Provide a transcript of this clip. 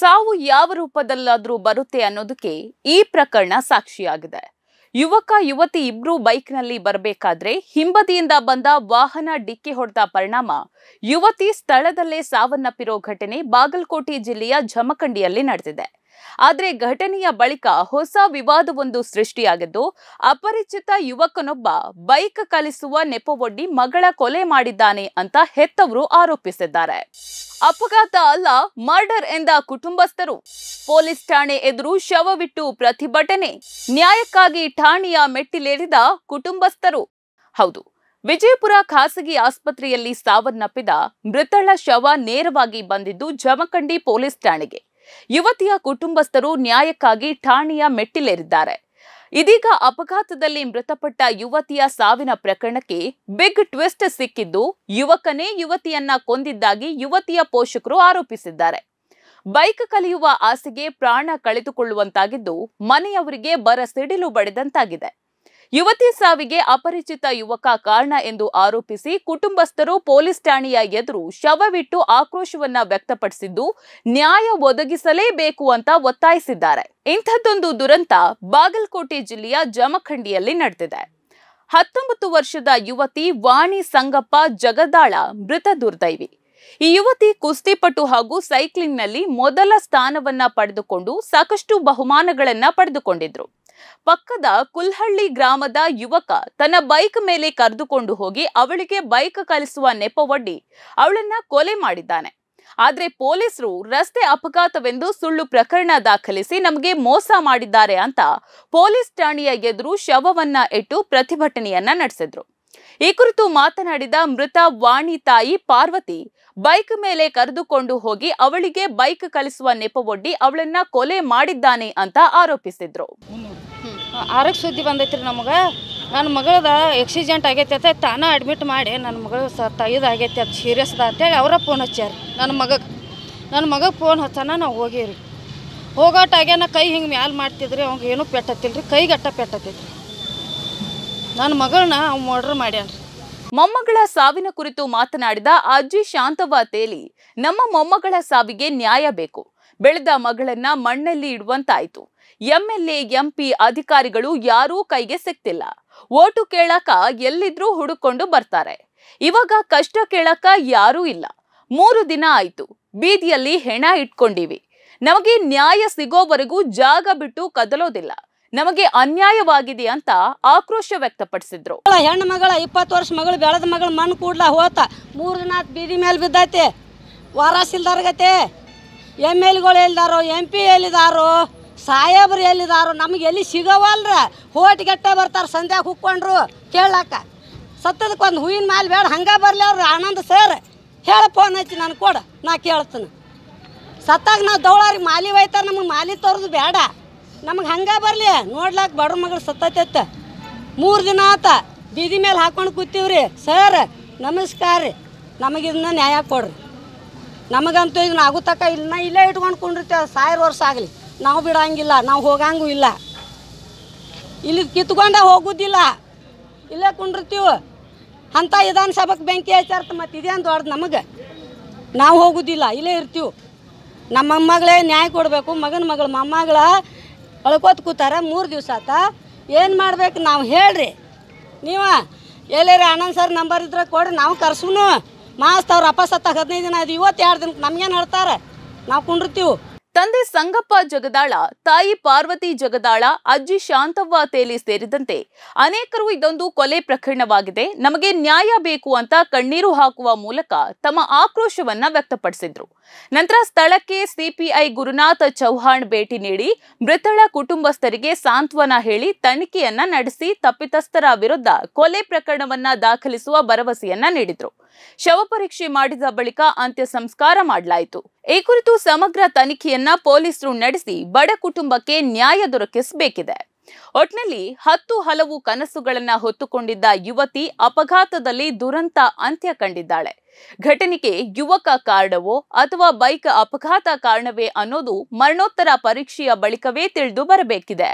ಸಾವು ಯಾವ ರೂಪದಲ್ಲಾದರೂ ಬರುತ್ತೆ ಅನ್ನೋದಕ್ಕೆ ಈ ಪ್ರಕರಣ ಸಾಕ್ಷಿಯಾಗಿದೆ ಯುವಕ ಯುವತಿ ಇಬ್ರು ಬೈಕ್ನಲ್ಲಿ ಬರಬೇಕಾದ್ರೆ ಹಿಂಬದಿಯಿಂದ ಬಂದ ವಾಹನ ಡಿಕ್ಕಿ ಹೊಡೆದ ಪರಿಣಾಮ ಯುವತಿ ಸ್ಥಳದಲ್ಲೇ ಸಾವನ್ನಪ್ಪಿರೋ ಘಟನೆ ಬಾಗಲಕೋಟೆ ಜಿಲ್ಲೆಯ ಜಮಖಂಡಿಯಲ್ಲಿ ನಡೆದಿದೆ ಆದರೆ ಘಟನೆಯ ಬಳಿಕ ಹೊಸ ವಿವಾದವೊಂದು ಸೃಷ್ಟಿಯಾಗಿದ್ದು ಅಪರಿಚಿತ ಯುವಕನೊಬ್ಬ ಬೈಕ್ ಕಲಿಸುವ ನೆಪವೊಡ್ಡಿ ಮಗಳ ಕೊಲೆ ಮಾಡಿದ್ದಾನೆ ಅಂತ ಹೆತ್ತವರು ಆರೋಪಿಸಿದ್ದಾರೆ ಅಪಘಾತ ಅಲ್ಲ ಮರ್ಡರ್ ಎಂದ ಕುಟುಂಬಸ್ಥರು ಪೊಲೀಸ್ ಠಾಣೆ ಎದುರು ಶವವಿಟ್ಟು ಪ್ರತಿಭಟನೆ ನ್ಯಾಯಕ್ಕಾಗಿ ಠಾಣೆಯ ಮೆಟ್ಟಿಲೇರಿದ ಕುಟುಂಬಸ್ಥರು ಹೌದು ವಿಜಯಪುರ ಖಾಸಗಿ ಆಸ್ಪತ್ರೆಯಲ್ಲಿ ಸಾವನ್ನಪ್ಪಿದ ಮೃತಳ ಶವ ನೇರವಾಗಿ ಬಂದಿದ್ದು ಜಮಖಂಡಿ ಪೊಲೀಸ್ ಠಾಣೆಗೆ ಯುವತಿಯ ಕುಟುಂಬಸ್ಥರು ನ್ಯಾಯಕ್ಕಾಗಿ ಠಾಣೆಯ ಮೆಟ್ಟಿಲೇರಿದ್ದಾರೆ ಇದೀಗ ಅಪಘಾತದಲ್ಲಿ ಮೃತಪಟ್ಟ ಯುವತಿಯ ಸಾವಿನ ಪ್ರಕರಣಕ್ಕೆ ಬಿಗ್ ಟ್ವಿಸ್ಟ್ ಸಿಕ್ಕಿದ್ದು ಯುವಕನೇ ಯುವತಿಯನ್ನ ಕೊಂದಿದ್ದಾಗಿ ಯುವತಿಯ ಪೋಷಕರು ಆರೋಪಿಸಿದ್ದಾರೆ ಬೈಕ್ ಕಲಿಯುವ ಆಸೆಗೆ ಪ್ರಾಣ ಕಳೆದುಕೊಳ್ಳುವಂತಾಗಿದ್ದು ಮನೆಯವರಿಗೆ ಬರ ಸಿಡಿಲು ಬಡಿದಂತಾಗಿದೆ ಯುವತಿ ಸಾವಿಗೆ ಅಪರಿಚಿತ ಯುವಕ ಕಾರಣ ಎಂದು ಆರೋಪಿಸಿ ಕುಟುಂಬಸ್ಥರು ಪೊಲೀಸ್ ಠಾಣೆಯ ಎದುರು ಶವವಿಟ್ಟು ಆಕ್ರೋಶವನ್ನ ವ್ಯಕ್ತಪಡಿಸಿದ್ದು ನ್ಯಾಯ ಒದಗಿಸಲೇಬೇಕು ಅಂತ ಒತ್ತಾಯಿಸಿದ್ದಾರೆ ಇಂಥದ್ದೊಂದು ದುರಂತ ಬಾಗಲಕೋಟೆ ಜಿಲ್ಲೆಯ ಜಮಖಂಡಿಯಲ್ಲಿ ನಡೆದಿದೆ ಹತ್ತೊಂಬತ್ತು ವರ್ಷದ ಯುವತಿ ವಾಣಿ ಸಂಗಪ್ಪ ಜಗದಾಳ ಮೃತ ದುರ್ದೈವಿ ಈ ಯುವತಿ ಕುಸ್ತಿಪಟು ಹಾಗೂ ಸೈಕ್ಲಿಂಗ್ ನಲ್ಲಿ ಮೊದಲ ಸ್ಥಾನವನ್ನ ಪಡೆದುಕೊಂಡು ಸಾಕಷ್ಟು ಬಹುಮಾನಗಳನ್ನ ಪಡೆದುಕೊಂಡಿದ್ರು ಪಕ್ಕದ ಕುಲ್ಹಳ್ಳಿ ಗ್ರಾಮದ ಯುವಕ ತನ್ನ ಬೈಕ್ ಮೇಲೆ ಕರೆದುಕೊಂಡು ಹೋಗಿ ಅವಳಿಗೆ ಬೈಕ್ ಕಲಿಸುವ ನೆಪವೊಡ್ಡಿ ಅವಳನ್ನ ಕೊಲೆ ಮಾಡಿದ್ದಾನೆ ಆದ್ರೆ ಪೊಲೀಸರು ರಸ್ತೆ ಅಪಘಾತವೆಂದು ಸುಳ್ಳು ಪ್ರಕರಣ ದಾಖಲಿಸಿ ನಮಗೆ ಮೋಸ ಮಾಡಿದ್ದಾರೆ ಅಂತ ಪೊಲೀಸ್ ಠಾಣೆಯ ಎದುರು ಶವವನ್ನ ಇಟ್ಟು ಪ್ರತಿಭಟನೆಯನ್ನ ನಡೆಸಿದ್ರು ಈ ಕುರಿತು ಮಾತನಾಡಿದ ಮೃತ ವಾಣಿ ತಾಯಿ ಪಾರ್ವತಿ ಬೈಕ್ ಮೇಲೆ ಕರೆದುಕೊಂಡು ಹೋಗಿ ಅವಳಿಗೆ ಬೈಕ್ ಕಲಿಸುವ ನೆಪವೊಡ್ಡಿ ಅವಳನ್ನ ಕೊಲೆ ಮಾಡಿದ್ದಾನೆ ಅಂತ ಆರೋಪಿಸಿದ್ರು ಆರೋಗ್ಯ ಸುದ್ದಿ ಬಂದೈತ್ರಿ ನಮಗೆ ನನ್ನ ಮಗಳದ ಎಕ್ಸಿಡೆಂಟ್ ಆಗೈತೆ ಅಂತ ತಾನೇ ಅಡ್ಮಿಟ್ ಮಾಡಿ ನನ್ನ ಮಗಳು ಸ ಇದಾಗೈತೆ ಅದು ಸೀರಿಯಸ್ದ ಅಂತೇಳಿ ಅವರ ಫೋನ್ ಹಚ್ಚಾರ ನನ್ನ ಮಗಗೆ ನನ್ನ ಮಗಗೆ ಫೋನ್ ಹಚ್ಚಾನ ನಾವು ಹೋಗಿರಿ ಹೋಗೋಟ ಆಗ್ಯಾನ ಕೈ ಹಿಂಗೆ ಮ್ಯಾಲ ಮಾಡ್ತಿದ್ರಿ ಅವಂಗೆ ಏನೂ ಪೆಟ್ಟತ್ತಿಲ್ಲ ರೀ ಕೈಗಟ್ಟ ಪೆಟ್ಟತ್ತೈತಿ ನನ್ನ ಮಗಳನ್ನ ಅವ್ನು ಮರ್ಡ್ರ್ ಮಾಡ್ಯಾನ್ರಿ ಮೊಮ್ಮಗಳ ಸಾವಿನ ಕುರಿತು ಮಾತನಾಡಿದ ಅಜ್ಜಿ ಶಾಂತವ್ವ ತೇಲಿ ನಮ್ಮ ಮೊಮ್ಮಗಳ ಸಾವಿಗೆ ನ್ಯಾಯ ಬೇಕು ಬೆಳೆದ ಮಗಳನ್ನ ಮಣ್ಣಲ್ಲಿ ಇಡುವಂತಾಯ್ತು ಎಂಎಲ್ಎ ಎಂಪಿ ಅಧಿಕಾರಿಗಳು ಯಾರೂ ಕೈಗೆ ಸಿಕ್ತಿಲ್ಲ ಓಟು ಕೇಳಕ ಎಲ್ಲಿದ್ರೂ ಹುಡುಕೊಂಡು ಬರ್ತಾರೆ ಇವಾಗ ಕಷ್ಟ ಕೇಳಕ ಯಾರೂ ಇಲ್ಲ ಮೂರು ದಿನ ಆಯ್ತು ಬೀದಿಯಲ್ಲಿ ಹೆಣ ಇಟ್ಕೊಂಡಿವಿ ನಮಗೆ ನ್ಯಾಯ ಸಿಗೋವರೆಗೂ ಜಾಗ ಬಿಟ್ಟು ಕದಲೋದಿಲ್ಲ ನಮಗೆ ಅನ್ಯಾಯವಾಗಿದೆ ಅಂತ ಆಕ್ರೋಶ ವ್ಯಕ್ತಪಡಿಸಿದ್ರು ಹೆಣ್ಣು ಮಗಳ ಇಪ್ಪತ್ತು ವರ್ಷ ಮಗಳು ಬೆಳೆದ ಮಗಳು ಮಣ್ಣು ಕೂಡ್ಲಾ ಹೋತ ಮೂರು ದಿನ ಬೀದಿ ಮೇಲೆ ಬಿದ್ದೈತೆ ವಾರಾಸಿಲ್ದಾರ್ಗತೆ ಎಮ್ ಎಲ್ಗಳು ಎಲ್ಲಿದಾರೋ ಎಂ ಪಿ ಎಲ್ಲಿದಾರೋ ಸಾಹೇಬ್ರು ಎಲ್ಲಿದಾರೋ ನಮಗೆ ಎಲ್ಲಿ ಸಿಗವಲ್ರ ಗೆಟ್ಟ ಬರ್ತಾರೆ ಸಂಧ್ಯಾ ಹುಕ್ಕೊಂಡ್ರು ಕೇಳಾಕ ಸತ್ತದಕ್ಕೆ ಒಂದು ಹೂವಿನ ಮ್ಯಾಲೆ ಬೇಡ ಹಂಗೆ ಬರಲಿ ಅವ್ರು ಆನಂದ್ ಸರ್ ಹೇಳ ಫೋನ್ ಹಚ್ಚಿ ನಾನು ಕೊಡು ನಾ ಕೇಳ್ತೀನಿ ಸತ್ತಾಗ ನಾವು ದೌಳಾರಿಗೆ ಮಾಲಿ ಒಯ್ತಾರೆ ನಮಗೆ ಮಾಲಿ ತೋರೋದು ಬೇಡ ನಮಗೆ ಹಂಗೆ ಬರಲಿ ನೋಡ್ಲಾಕ ಬಡ್ರ ಮಗಳು ಸತ್ತೈತೆ ಮೂರು ದಿನ ಆತ ಬೀದಿ ಮೇಲೆ ಹಾಕೊಂಡು ಕೂತೀವ್ರಿ ಸರ್ ನಮಸ್ಕಾರ ರೀ ನಮಗಿದನ್ನ ನ್ಯಾಯ ಕೊಡ್ರಿ ನಮಗಂತೂ ಇದನ್ನ ಆಗು ಇಲ್ಲ ಇಲ್ಲೇ ಇಟ್ಕೊಂಡು ಕುಂಡಿರ್ತೇವೆ ಸಾವಿರ ವರ್ಷ ಆಗಲಿ ನಾವು ಬಿಡಂಗಿಲ್ಲ ನಾವು ಹೋಗಂಗೂ ಇಲ್ಲ ಇಲ್ಲಿ ಕಿತ್ಕೊಂಡ ಹೋಗುದಿಲ್ಲ ಇಲ್ಲೇ ಕುಂಡಿರ್ತೀವಿ ಅಂತ ವಿಧಾನ ಬೆಂಕಿ ಹಚ್ಚಾರ್ತ ಮತ್ತು ಇದೇನು ದೊಡ್ಡದು ನಮಗೆ ನಾವು ಹೋಗುದಿಲ್ಲ ಇಲ್ಲೇ ಇರ್ತೀವಿ ನಮ್ಮ ಮೊಮ್ಮಗಳೇ ನ್ಯಾಯ ಕೊಡಬೇಕು ಮಗನ ಮಗಳು ಮೊಮ್ಮಗಳ ಅಳ್ಕೋತ ಕೂತಾರ ಮೂರು ದಿವಸ ಆತ ಏನು ಮಾಡ್ಬೇಕು ನಾವು ಹೇಳ್ರಿ ನೀವು ಎಲ್ಲೇರಿ ಆನಂದ್ ಸರ್ ನಂಬರ್ ಇದ್ರೆ ಕೊಡ್ರಿ ನಾವು ಕರ್ಸೂನು ಮಾಸ್ತ್ ಅವ್ರು ಅಪ್ಪ ಸತ್ತ ಹದಿನೈದು ದಿನ ಅದು ಇವತ್ತು ಎರಡು ದಿನಕ್ಕೆ ನಮ್ಗೇನು ಹೇಳ್ತಾರೆ ನಾವು ಕುಂಡಿರ್ತೀವಿ ತಂದೆ ಸಂಗಪ್ಪ ಜಗದಾಳ ತಾಯಿ ಪಾರ್ವತಿ ಜಗದಾಳ ಅಜ್ಜಿ ಶಾಂತವ್ವ ತೇಲಿ ಸೇರಿದಂತೆ ಅನೇಕರು ಇದೊಂದು ಕೊಲೆ ಪ್ರಕರಣವಾಗಿದೆ ನಮಗೆ ನ್ಯಾಯ ಬೇಕು ಅಂತ ಕಣ್ಣೀರು ಹಾಕುವ ಮೂಲಕ ತಮ್ಮ ಆಕ್ರೋಶವನ್ನ ವ್ಯಕ್ತಪಡಿಸಿದ್ರು ನಂತರ ಸ್ಥಳಕ್ಕೆ ಸಿಪಿಐ ಗುರುನಾಥ ಚೌಹಾಣ್ ಭೇಟಿ ನೀಡಿ ಮೃತಳ ಕುಟುಂಬಸ್ಥರಿಗೆ ಸಾಂತ್ವನ ಹೇಳಿ ತನಿಖೆಯನ್ನ ನಡೆಸಿ ತಪ್ಪಿತಸ್ಥರ ವಿರುದ್ಧ ಕೊಲೆ ಪ್ರಕರಣವನ್ನ ದಾಖಲಿಸುವ ಭರವಸೆಯನ್ನ ನೀಡಿದ್ರು ಶವಪರೀಕ್ಷೆ ಮಾಡಿದ ಬಳಿಕ ಅಂತ್ಯ ಸಂಸ್ಕಾರ ಮಾಡಲಾಯಿತು ಈ ಕುರಿತು ಸಮಗ್ರ ತನಿಖೆಯನ್ನ ಪೊಲೀಸರು ನಡೆಸಿ ಬಡ ಕುಟುಂಬಕ್ಕೆ ನ್ಯಾಯ ದೊರಕಿಸಬೇಕಿದೆ ಒಟ್ನಲ್ಲಿ ಹತ್ತು ಹಲವು ಕನಸುಗಳನ್ನ ಹೊತ್ತುಕೊಂಡಿದ್ದ ಯುವತಿ ಅಪಘಾತದಲ್ಲಿ ದುರಂತ ಅಂತ್ಯ ಕಂಡಿದ್ದಾಳೆ ಘಟನೆಗೆ ಯುವಕ ಕಾರಣವೋ ಅಥವಾ ಬೈಕ್ ಅಪಘಾತ ಕಾರಣವೇ ಅನ್ನೋದು ಮರಣೋತ್ತರ ಪರೀಕ್ಷೆಯ ಬಳಿಕವೇ ತಿಳಿದು ಬರಬೇಕಿದೆ